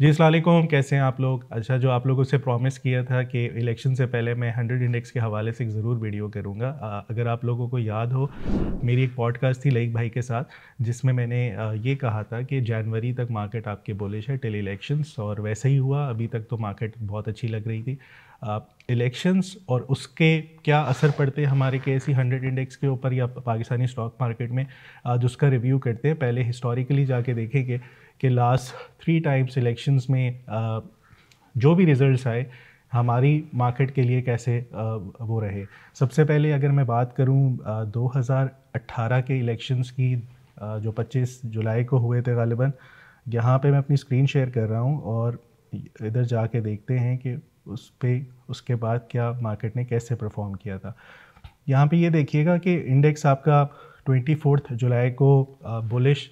जी अलकुम कैसे हैं आप लोग अच्छा जो आप लोगों से प्रॉमिस किया था कि इलेक्शन से पहले मैं हंड्रेड इंडेक्स के हवाले से ज़रूर वीडियो करूँगा अगर आप लोगों को याद हो मेरी एक पॉडकास्ट थी लईक भाई के साथ जिसमें मैंने ये कहा था कि जनवरी तक मार्केट आपके बोलिश है टेली इलेक्शंस और वैसे ही हुआ अभी तक तो मार्केट बहुत अच्छी लग रही थी आप इलेक्शंस और उसके क्या असर पड़ते हैं हमारे के एसी हंड्रेड इंडेक्स के ऊपर या पाकिस्तानी स्टॉक मार्केट में आज उसका रिव्यू करते हैं पहले हिस्टोरिकली जाके देखेंगे कि लास्ट थ्री टाइम्स इलेक्शंस में जो भी रिजल्ट्स आए हमारी मार्केट के लिए कैसे वो रहे सबसे पहले अगर मैं बात करूँ दो के इलेक्शंस की जो 25 जुलाई को हुए थे गालिबा यहाँ पे मैं अपनी स्क्रीन शेयर कर रहा हूँ और इधर जाके देखते हैं कि उस पर उसके बाद क्या मार्केट ने कैसे परफॉर्म किया था यहाँ पे ये देखिएगा कि इंडेक्स आपका ट्वेंटी फोर्थ जुलाई को बुलिश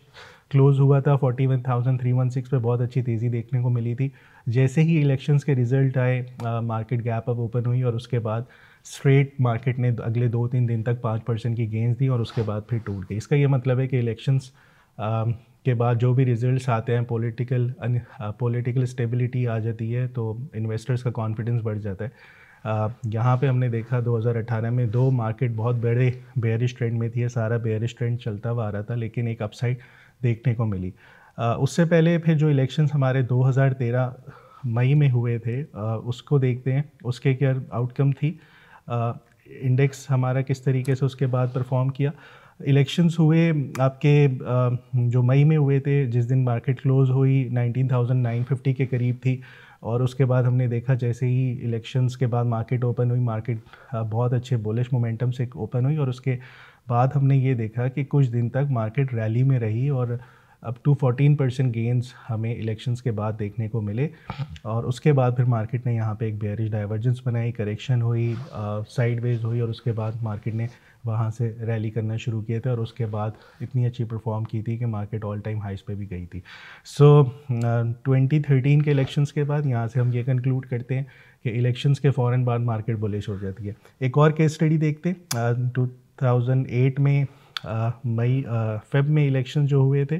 क्लोज़ हुआ था forty one one thousand three six पर बहुत अच्छी तेज़ी देखने को मिली थी जैसे ही इलेक्शंस के रिजल्ट आए मार्केट गैप अब ओपन हुई और उसके बाद स्ट्रेट मार्केट ने अगले दो तीन दिन तक पाँच परसेंट की गेंस दी और उसके बाद फिर टूट गई इसका ये मतलब है कि इलेक्शंस के बाद जो भी रिजल्ट्स आते हैं पॉलिटिकल पॉलिटिकल स्टेबिलिटी आ जाती है तो इन्वेस्टर्स का कॉन्फिडेंस बढ़ जाता है यहाँ पे हमने देखा 2018 में दो मार्केट बहुत बड़े बेरिश ट्रेंड में थी सारा बेरिश ट्रेंड चलता हुआ आ रहा था लेकिन एक अपसाइड देखने को मिली उससे पहले फिर जो इलेक्शंस हमारे 2013 मई में हुए थे उसको देखते हैं उसके क्या आउटकम थी इंडेक्स हमारा किस तरीके से उसके बाद परफॉर्म किया इलेक्शंस हुए आपके जो मई में हुए थे जिस दिन मार्केट क्लोज हुई 19,950 के करीब थी और उसके बाद हमने देखा जैसे ही इलेक्शंस के बाद मार्केट ओपन हुई मार्केट बहुत अच्छे बोलिश मोमेंटम से ओपन हुई और उसके बाद हमने ये देखा कि कुछ दिन तक मार्केट रैली में रही और up to fourteen percent gains हमें इलेक्शंस के बाद देखने को मिले और उसके बाद फिर मार्केट ने यहाँ पे एक बेरिज डाइवर्जेंस बनाई करेक्शन हुई साइडवेज हुई और उसके बाद मार्केट ने वहाँ से रैली करना शुरू किए थे और उसके बाद इतनी अच्छी परफॉर्म की थी कि मार्केट ऑल टाइम हाइस पे भी गई थी सो ट्वेंटी थर्टीन के इलेक्शंस के बाद यहाँ से हम ये कंक्लूड करते हैं कि इलेक्शंस के फ़ौर बाद मार्केट बुलिश हो जाती है एक और केस स्टडी देखते हैं टू थाउजेंड एट में मई फेब में इलेक्शन जो हुए थे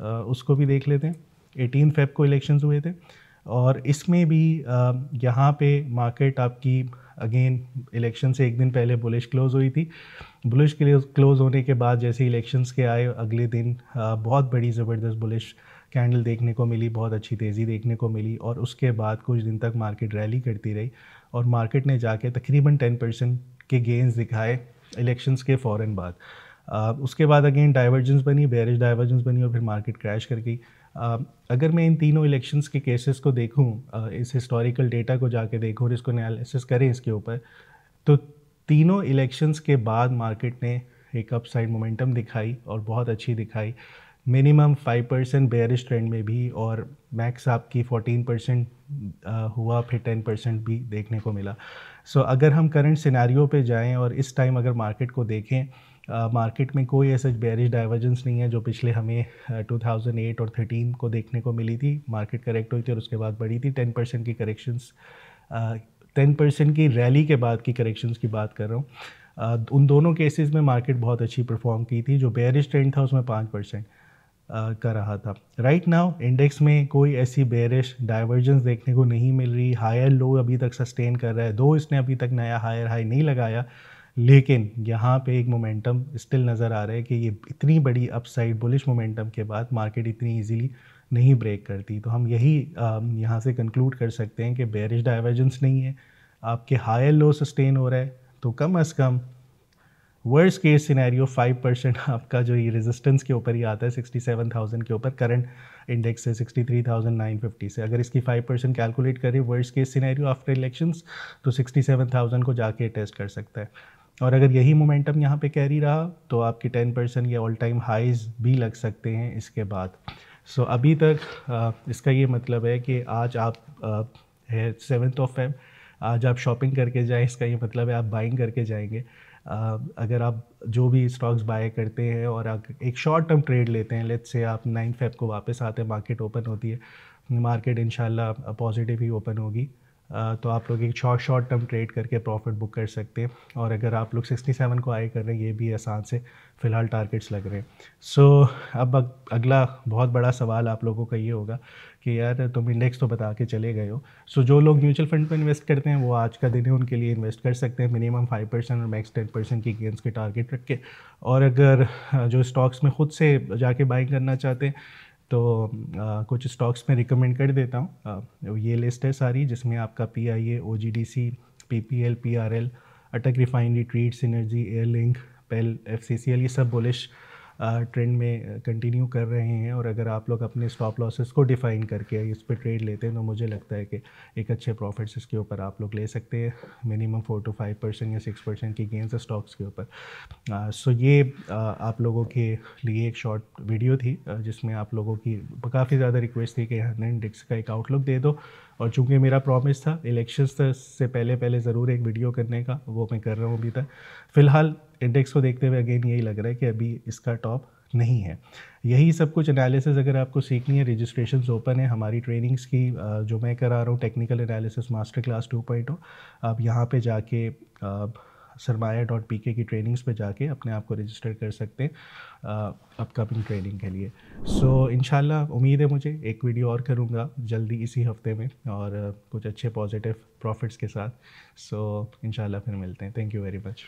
उसको भी देख लेते हैं एटीन फेब को इलेक्शंस हुए थे और इसमें भी यहाँ पे मार्केट आपकी अगेन इलेक्शन से एक दिन पहले बुलिश क्लोज़ हुई थी बुलिश क्लोज़ होने के बाद जैसे इलेक्शंस के आए अगले दिन बहुत बड़ी ज़बरदस्त बुलिश कैंडल देखने को मिली बहुत अच्छी तेज़ी देखने को मिली और उसके बाद कुछ दिन तक मार्केट रैली करती रही और मार्केट ने जाके तकरीबन टेन परसेंट के गेंस दिखाए इलेक्शंस के फ़ौर बाद Uh, उसके बाद अगेन डाइवर्जेंस बनी बैरिज डाइवर्जेंस बनी और फिर मार्केट क्रैश कर गई uh, अगर मैं इन तीनों इलेक्शंस के केसेस को देखूं uh, इस हिस्टोरिकल डेटा को जाके देखूं और इसको एनालिसिस करें इसके ऊपर तो तीनों इलेक्शंस के बाद मार्केट ने एक अप साइड मोमेंटम दिखाई और बहुत अच्छी दिखाई minimum five percent bearish trend में भी और मैक्स आपकी फोर्टीन परसेंट हुआ फिर टेन परसेंट भी देखने को मिला सो so, अगर हम करंट सिनारियों पे जाएं और इस टाइम अगर मार्केट को देखें मार्केट में कोई ऐसा बैरिज डाइवर्जेंस नहीं है जो पिछले हमें 2008 और 13 को देखने को मिली थी मार्केट करेक्ट हुई थी और उसके बाद बढ़ी थी 10 परसेंट की करेक्शंस टेन परसेंट की रैली के बाद की करेक्शंस की बात कर रहा हूँ उन दोनों केसेस में मार्केट बहुत अच्छी परफॉर्म की थी जो बैरिज ट्रेंड था उसमें पाँच परसेंट कर रहा था राइट नाउ इंडेक्स में कोई ऐसी बेरिश डाइवर्जेंस देखने को नहीं मिल रही हायर लो अभी तक सस्टेन कर रहा है दो इसने अभी तक नया हायर हाई नहीं लगाया लेकिन यहाँ पे एक मोमेंटम स्टिल नज़र आ रहा है कि ये इतनी बड़ी अपसाइड बुलिश मोमेंटम के बाद मार्केट इतनी ईजिली नहीं ब्रेक करती तो हम यही यहाँ से कंक्लूड कर सकते हैं कि बेरिश डाइवर्जेंस नहीं है आपके हायर लो सस्टेन हो रहा है तो कम अज़ कम worse case scenario five percent आपका जो ये रेजिस्टेंस के ऊपर ही आता है सिक्सटी सेवन थाउजेंड के ऊपर करंट इंडेक्स है sixty three thousand nine fifty से अगर इसकी फाइव परसेंट कैलकुलेट करें worse case scenario after elections तो सिक्सटी सेवन थाउजेंड को जाके टेस्ट कर सकता है और अगर यही मोमेंटम यहाँ पे कैरी रहा तो आपके टेन परसेंट या ऑल टाइम हाइज भी लग सकते हैं इसके बाद सो so, अभी तक आ, इसका ये मतलब है कि आज आप आ, है सेवन्थ ऑफ फेब आज आप शॉपिंग करके जाएँ इसका ये मतलब है आप बाइंग करके जाएंगे आ, अगर आप जो भी स्टॉक्स बाय करते हैं और एक शॉर्ट टर्म ट्रेड लेते हैं लेट्स से आप नाइन्थ फेब को वापस आते हैं मार्केट ओपन होती है मार्केट इन पॉजिटिव ही ओपन होगी तो आप लोग एक शॉर्ट शॉर्ट टर्म ट्रेड करके प्रॉफिट बुक कर सकते हैं और अगर आप लोग 67 को आए कर रहे हैं ये भी आसान से फ़िलहाल टारगेट्स लग रहे हैं सो so, अब अगला बहुत बड़ा सवाल आप लोगों का ये होगा कि यार तुम इंडेक्स तो बता के चले गए हो सो so, जो लोग म्यूचुअल फंड पर इन्वेस्ट करते हैं वो आज का दिन है उनके लिए इन्वेस्ट कर सकते हैं मिनिमम फाइव परसेंट और मैक्स टेन परसेंट की गेंस के टारगेट रख के और अगर जो स्टॉक्स में ख़ुद से जाके बाइंग करना चाहते हैं तो आ, कुछ स्टॉक्स में रिकमेंड कर देता हूँ ये लिस्ट है सारी जिसमें आपका P I A O G D C P P L P R L Attock refinery Treet Synergy Airlink पेल एफ सी सी एल ये सब बोलिश ट्रेंड में कंटिन्यू कर रहे हैं और अगर आप लोग अपने स्टॉप लॉसेस को डिफ़ाइन करके इस पर ट्रेड लेते हैं तो मुझे लगता है कि एक अच्छे प्रॉफिट्स इसके ऊपर आप लोग ले सकते हैं minimum four to five percent या सिक्स परसेंट की गेंस स्टॉक्स के ऊपर सो ये आप लोगों के लिए एक शॉर्ट वीडियो थी जिसमें आप लोगों की काफ़ी ज़्यादा रिक्वेस्ट थी कि हंड्रेड इंडेक्स का एक आउटलुक दे दो और चूंकि मेरा प्रॉमिस था इलेक्शन से पहले पहले ज़रूर एक वीडियो करने का वो मैं कर रहा हूँ अभी तक फिलहाल इंडेक्स को देखते हुए अगेन यही लग रहा है कि अभी इसका टॉप नहीं है यही सब कुछ एनालिसिस अगर आपको सीखनी है रजिस्ट्रेशन ओपन है हमारी ट्रेनिंग्स की जो मैं करा रहा हूँ technical analysis master class two point आप यहाँ पर जाके आप सरमाया डॉट पी के की ट्रेनिंग्स पे जाके अपने आप को रजिस्टर कर सकते हैं अपकमिंग ट्रेनिंग के लिए सो so, इन उम्मीद है मुझे एक वीडियो और करूँगा जल्दी इसी हफ्ते में और कुछ अच्छे पॉजिटिव प्रॉफिट्स के साथ सो so, इन फिर मिलते हैं थैंक यू वेरी मच